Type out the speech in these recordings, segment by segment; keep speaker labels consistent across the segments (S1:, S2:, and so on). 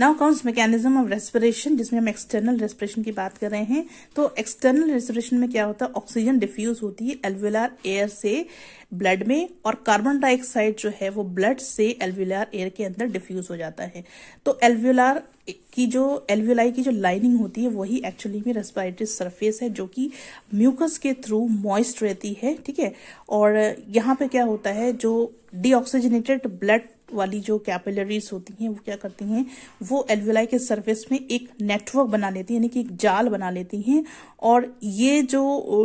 S1: now cons mechanism of respiration जिसमें हम external respiration की बात कर रहे हैं तो एक्सटर्नल रेस्पिरेशन में क्या होता है ऑक्सीजन डिफ्यूज होती है एल्वेलर एयर से ब्लड में और कार्बन डाइऑक्साइड जो है वो ब्लड से एल्वुलर एयर के अंदर डिफ्यूज हो जाता है तो एल्वुलर की जो एल्व्यूलाई की जो लाइनिंग होती है वही एक्चुअली में रेस्पिरेटरी सरफेस है जो कि म्यूकस के थ्रू मॉइस्ट रहती है ठीक है और यहाँ पे क्या होता है जो डीऑक्सीजनेटेड ब्लड वाली जो कैपिलरीज होती हैं वो क्या करती हैं वो एल्वेलाई के सरफेस में एक नेटवर्क बना लेती हैं यानी कि एक जाल बना लेती हैं और ये जो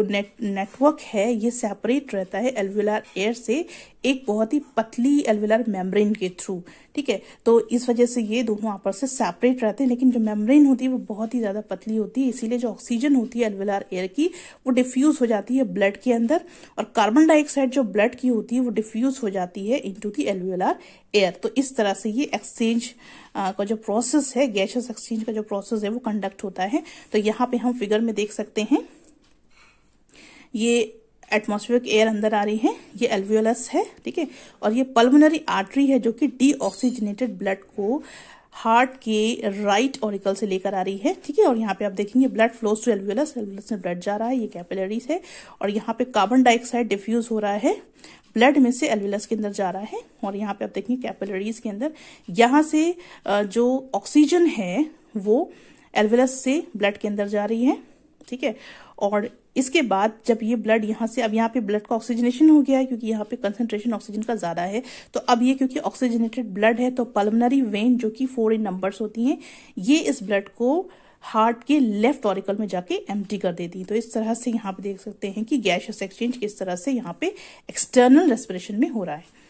S1: नेट नेटवर्क है ये सेपरेट रहता है एल्वेलर एयर से एक बहुत ही पतली एल्वेलर मेम्ब्रेन के थ्रू ठीक है तो इस वजह से ये दोनों आपस से सेपरेट रहते हैं लेकिन जो मेम्ब्रेन होती है वो बहुत ही ज़्यादा पतली होती है इसीलिए जो ऑक्सीजन होती है एलवेलर एयर की वो डिफ्यूज हो जाती है ब्लड के अंदर और कार्बन डाइऑक्साइड जो ब्लड की होती है वो डिफ्यूज हो जाती है इनटू दी एलवेलर एयर तो इस तरह से ये एक्सचेंज का जो प्रोसेस है गैसेस एक्सचेंज का जो प्रोसेस है वो कंडक्ट होता है तो यहाँ पे हम फिगर में देख सकते हैं ये एटमोसफियर एयर अंदर आ रही है ये एल्वियोलस है ठीक है और ये पल्मोनरी आर्टरी है जो कि डीऑक्सीजनेटेड ब्लड को हार्ट के राइट ऑरिकल से लेकर आ रही है ठीक है और यहाँ पे आप देखेंगे blood flows to alveolus alveolus में ब्लड जा रहा है ये कैपिलरीज है और यहाँ पे कार्बन डाइऑक्साइड डिफ्यूज हो रहा है ब्लड में से एल्वियलस के अंदर जा रहा है और यहाँ पे आप देखेंगे कैपिलरीज के अंदर यहाँ से जो ऑक्सीजन है वो एल्वियलस से ब्लड के अंदर जा रही है ठीक है और इसके बाद जब ये ब्लड यहाँ से अब यहाँ पे ब्लड का ऑक्सीजनेशन हो गया है क्योंकि यहाँ पे कंसेंट्रेशन ऑक्सीजन का ज्यादा है तो अब ये क्योंकि ऑक्सीजनेटेड ब्लड है तो पल्मनरी वेन जो कि फोर इन नंबर्स होती हैं ये इस ब्लड को हार्ट के लेफ्ट ऑरिकल में जाके एम कर देती है तो इस तरह से यहाँ पे देख सकते हैं कि गैशियस एक्सचेंज किस तरह से यहाँ पे एक्सटर्नल रेस्पिरेशन में हो रहा है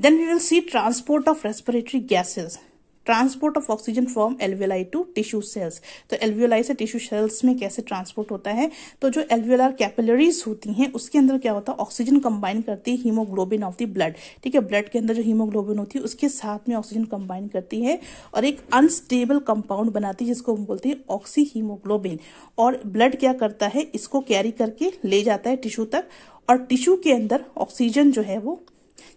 S1: then we will see transport of respiratory gases transport of oxygen from alveoli to tissue cells तो एल्वियोलाई से टिश्यू सेल्स में कैसे ट्रांसपोर्ट होता है तो जो एल्वियोलर कैपिलरीज होती हैं उसके अंदर क्या होता है ऑक्सीजन कंबाइन करती है हीमोग्लोबिन ऑफ द ब्लड ठीक है ब्लड के अंदर जो हीमोग्लोबिन होती है उसके साथ में ऑक्सीजन कंबाइन करती है और एक अनस्टेबल कंपाउंड बनाती है जिसको हम बोलते हैं ऑक्सी हीमोग्लोबिन और ब्लड क्या करता है इसको कैरी करके ले जाता है टिश्यू तक और टिश्यू के अंदर ऑक्सीजन जो है वो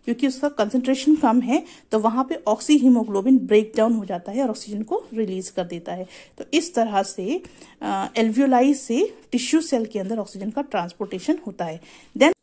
S1: क्योंकि उसका कंसेंट्रेशन कम है तो वहां पे ऑक्सी हीमोग्लोबिन ब्रेक डाउन हो जाता है और ऑक्सीजन को रिलीज कर देता है तो इस तरह से एल्व्यूलाइज से टिश्यू सेल के अंदर ऑक्सीजन का ट्रांसपोर्टेशन होता है then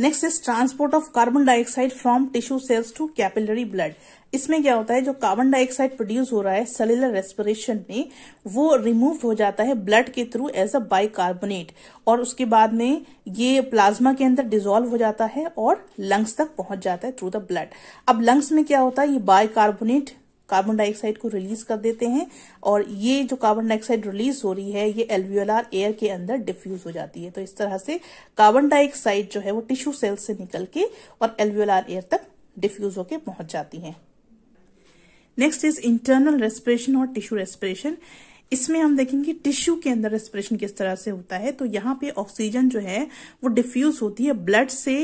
S1: next is transport of carbon dioxide from tissue cells to capillary blood इसमें क्या होता है जो कार्बन डाइऑक्साइड प्रोड्यूस हो रहा है सेलुलर रेस्पिरेशन में वो रिमूव हो जाता है ब्लड के थ्रू एज अ बाइकार्बोनेट और उसके बाद में ये प्लाज्मा के अंदर डिजोल्व हो जाता है और लंग्स तक पहुंच जाता है थ्रू द ब्लड अब लंग्स में क्या होता है ये बाइकार्बोनेट कार्बन डाइऑक्साइड को रिलीज कर देते हैं और ये जो कार्बन डाइऑक्साइड रिलीज हो रही है ये एल्वियोलार एयर के अंदर डिफ्यूज हो जाती है तो इस तरह से कार्बन डाइऑक्साइड जो है वो टिश्यू सेल से निकल के और एल्वियोलार एयर तक डिफ्यूज होकर पहुंच जाती है नेक्स्ट इज इंटरनल रेस्पिरेशन और टिश्यू रेस्पिरेशन इसमें हम देखेंगे टिश्यू के अंदर रेस्पिरेशन किस तरह से होता है तो यहाँ पे ऑक्सीजन जो है वो डिफ्यूज होती है ब्लड से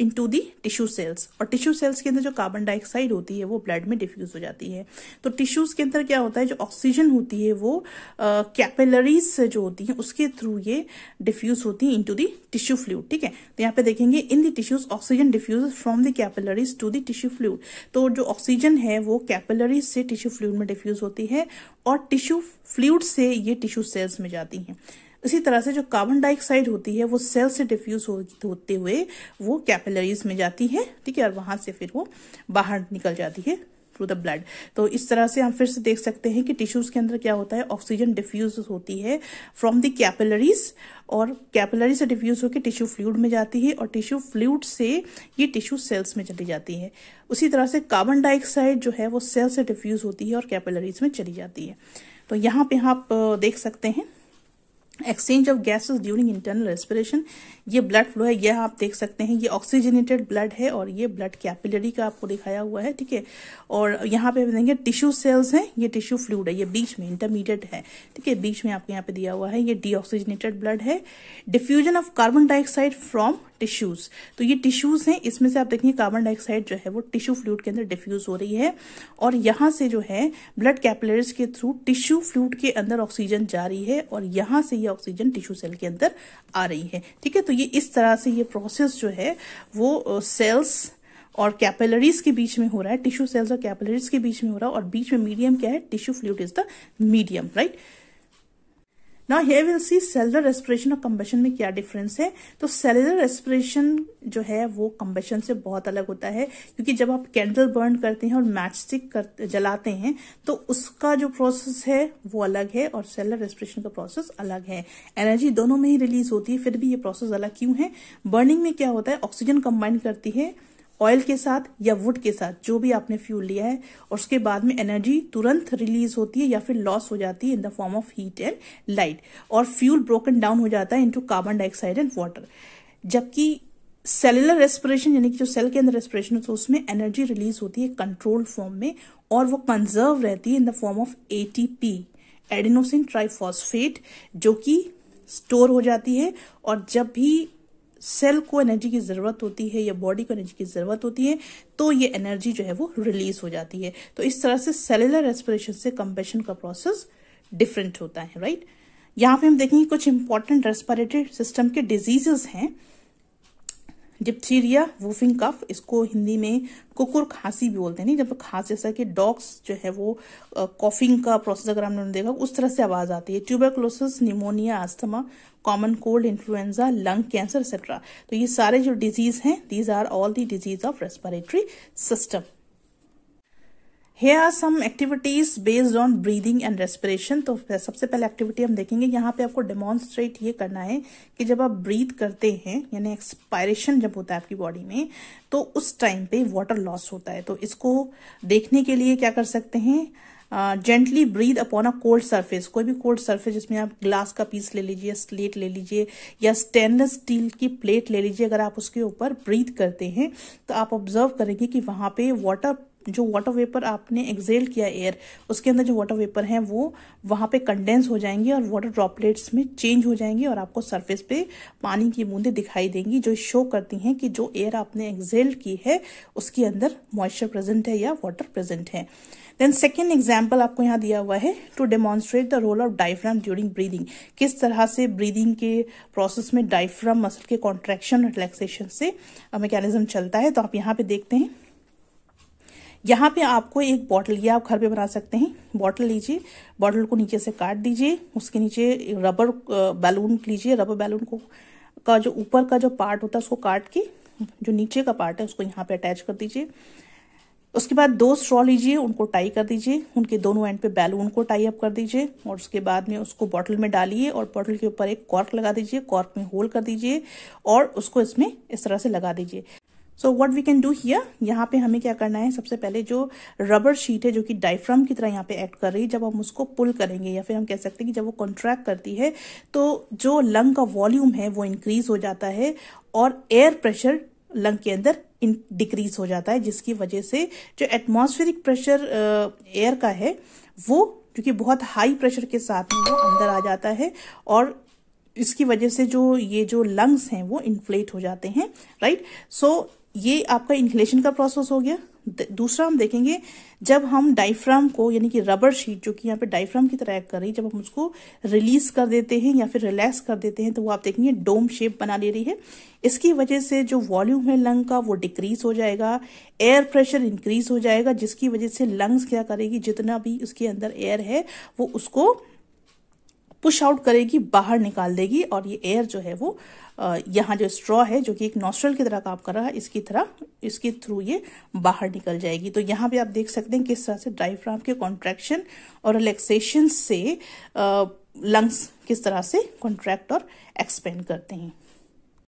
S1: into the tissue cells और टिश्यू सेल्स के अंदर जो कार्बन डाइऑक्साइड होती है वो ब्लड में डिफ्यूज हो जाती है तो टिश्यूज के अंदर क्या होता है जो ऑक्सीजन होती है वो कैपेलरीज uh, जो होती है उसके थ्रू ये डिफ्यूज होती है इनटू दी टिश्यू फ्लूड ठीक है तो यहाँ पे देखेंगे in the tissues oxygen diffuse from the capillaries to the tissue fluid तो जो ऑक्सीजन है वो कैपेलरीज से टिश्यू फ्लूड में डिफ्यूज होती है और टिश्यू फ्लूड से ये टिश्यू सेल्स में जाती है इसी तरह से जो कार्बन डाइऑक्साइड होती है वो सेल से डिफ्यूज हो, होते हुए वो कैपिलरीज में जाती है ठीक है और वहां से फिर वो बाहर निकल जाती है थ्रू द ब्लड तो इस तरह से हम फिर से देख सकते हैं कि टिश्यूज के अंदर क्या होता है ऑक्सीजन डिफ्यूज होती है फ्रॉम द कैपिलरीज और कैपिलरी से डिफ्यूज होकर टिश्यू फ्लूड में जाती है और टिश्यू फ्लूड से ये टिश्यू सेल्स में चली जाती है उसी तरह से कार्बन डाइऑक्साइड जो है वो सेल से डिफ्यूज होती है और कैपिलरीज में चली जाती है तो यहाँ पे आप देख सकते हैं exchange of gases during internal respiration ये ब्लड फ्लो है यह आप देख सकते हैं ये ऑक्सीजनेटेड ब्लड है और ये ब्लड कैपिलरी का आपको दिखाया हुआ है ठीक है और यहाँ पे देखेंगे टिश्यू सेल्स हैं ये टिश्यू फ्लूड है ये बीच में इंटरमीडिएट है ठीक है बीच में आपको यहाँ पे दिया हुआ है ये डीऑक्सीजनेटेड ब्लड है diffusion of carbon dioxide from tissues तो ये टिश्यूज हैं इसमें से आप देखेंगे कार्बन डाइऑक्साइड जो है वो टिश्यू फ्लूड के अंदर डिफ्यूज हो रही है और यहाँ से जो है ब्लड कैपिलरीज के थ्रू टिश्यू फ्लूड के अंदर ऑक्सीजन जा रही है और यहाँ से ये ऑक्सीजन टिश्यू सेल के अंदर आ रही है ठीक है तो ये इस तरह से ये प्रोसेस जो है वो सेल्स और कैपेलरीज के बीच में हो रहा है टिश्यू सेल्स और कैपेलरीज के बीच में हो रहा है और बीच में मीडियम क्या है tissue fluid is the medium right ना hey will see cellular respiration और कम्बेशन में क्या डिफरेंस है तो सेलर रेस्परेशन जो है वो कम्बेशन से बहुत अलग होता है क्योंकि जब आप कैंडल बर्न करते हैं और मैच स्टिक जलाते हैं तो उसका जो प्रोसेस है वो अलग है और सेलर रेस्पिरेशन का प्रोसेस अलग है एनर्जी दोनों में ही रिलीज होती है फिर भी ये प्रोसेस अलग क्यों है बर्निंग में क्या होता है ऑक्सीजन कंबाइन करती है ऑयल के साथ या वुड के साथ जो भी आपने फ्यूल लिया है और उसके बाद में एनर्जी तुरंत रिलीज होती है या फिर लॉस हो जाती है in the form of heat and light और फ्यूल ब्रोकन डाउन हो जाता है into carbon dioxide and water जबकि सेलुलर रेस्पिरेशन यानी कि जो सेल के अंदर रेस्पिरेशन होता है उसमें एनर्जी रिलीज होती है कंट्रोल फॉर्म में और वो कंजर्व रहती है in the form of ATP adenosine triphosphate जो कि स्टोर हो जाती है और जब भी सेल को एनर्जी की ज़रूरत होती है या बॉडी को एनर्जी की ज़रूरत होती है तो ये एनर्जी जो है वो रिलीज हो जाती है तो इस तरह से सेलुलर रेस्पिरेशन से कंपेशन का प्रोसेस डिफरेंट होता है राइट यहां पे हम देखेंगे कुछ इंपॉर्टेंट रेस्पिरेटरी सिस्टम के डिजीजेस हैं डिप्थीरिया वूफिंग कफ इसको हिंदी में कुकुर खांसी भी बोलते हैं नहीं जब खांसी जैसा कि डॉग्स जो है वो कॉफिंग का प्रोसेस अगर हमने देखा उस तरह से आवाज आती है tuberculosis pneumonia asthma common cold influenza lung cancer etcetera तो ये सारे जो डिजीज हैं these are all the disease of respiratory system here are some activities based on breathing and respiration तो सबसे पहले एक्टिविटी हम देखेंगे यहाँ पे आपको डेमॉन्स्ट्रेट ये करना है कि जब आप ब्रीद करते हैं यानी एक्सपायरेशन जब होता है आपकी बॉडी में तो उस टाइम पे वाटर लॉस होता है तो इसको देखने के लिए क्या कर सकते हैं gently breathe upon a cold surface कोई भी कोल्ड सर्फेस जिसमें आप ग्लास का पीस ले लीजिए स्लेट ले लीजिए या स्टेनलेस स्टील की प्लेट ले लीजिए अगर आप उसके ऊपर ब्रीद करते हैं तो आप ऑब्जर्व करेंगे कि वहां पे वाटर जो वाटर वेपर आपने एक्सेल किया एयर उसके अंदर जो वाटर वेपर है वो वहां पे कंडेंस हो जाएंगे और वाटर ड्रॉपलेट्स में चेंज हो जाएंगे और आपको सरफेस पे पानी की बूंदें दिखाई देंगी जो शो करती हैं कि जो एयर आपने एक्सेल की है उसके अंदर मॉइस्चर प्रेजेंट है या वाटर प्रेजेंट है देन सेकेंड एग्जाम्पल आपको यहाँ दिया हुआ है to demonstrate the role of diaphragm during breathing किस तरह से ब्रीदिंग के प्रोसेस में डाइफ्राम मसल के कॉन्ट्रेक्शन रिलैक्सेशन से मैकेनिज्म चलता है तो आप यहाँ पे देखते हैं यहाँ पे आपको एक बॉटल ये आप घर पे बना सकते हैं बॉटल लीजिए बॉटल को नीचे से काट दीजिए उसके नीचे रबर बैलून लीजिए रबर बैलून को का जो ऊपर का जो पार्ट होता है उसको काट के जो नीचे का पार्ट है उसको यहाँ पे अटैच कर दीजिए उसके बाद दो स्ट्रॉ लीजिए उनको टाई कर दीजिए उनके दोनों एंड पे बैलून को टाई अप कर दीजिए और उसके बाद में उसको बॉटल में डालिए और बॉटल के ऊपर एक कॉर्क लगा दीजिए कॉर्क में होल कर दीजिए और उसको इसमें इस तरह से लगा दीजिए so what we can do here यहाँ पे हमें क्या करना है सबसे पहले जो रबर शीट है जो कि डायफ्राम की तरह यहाँ पे एक्ट कर रही है जब हम उसको पुल करेंगे या फिर हम कह सकते हैं कि जब वो कॉन्ट्रैक्ट करती है तो जो लंग का वॉल्यूम है वो इंक्रीज हो जाता है और एयर प्रेशर लंग के अंदर डिक्रीज हो जाता है जिसकी वजह से जो एटमोस्फेरिक प्रेशर एयर का है वो क्योंकि बहुत हाई प्रेशर के साथ में वो अंदर आ जाता है और इसकी वजह से जो ये जो लंग्स हैं वो इन्फ्लेट हो जाते हैं राइट सो so, ये आपका इंक्लेशन का प्रोसेस हो गया दूसरा हम देखेंगे जब हम डाइफ्राम को यानी कि रबर शीट जो कि यहाँ पे डाइफ्राम की तरह कर रही है जब हम उसको रिलीज कर देते हैं या फिर रिलैक्स कर देते हैं तो वो आप देखेंगे डोम शेप बना ले रही है इसकी वजह से जो वॉल्यूम है लंग का वो डिक्रीज हो जाएगा एयर प्रेशर इंक्रीज हो जाएगा जिसकी वजह से लंग्स क्या करेगी जितना भी उसके अंदर एयर है वो उसको पुश आउट करेगी बाहर निकाल देगी और ये एयर जो है वो यहाँ जो स्ट्रॉ है जो कि एक नॉस्ट्रल की तरह काम कर रहा है इसकी तरह इसके थ्रू ये बाहर निकल जाएगी तो यहाँ पे आप देख सकते हैं किस तरह से डाइफ्राम के कॉन्ट्रैक्शन और रिलैक्सेशन से लंग्स किस तरह से कॉन्ट्रैक्ट और एक्सपेंड करते हैं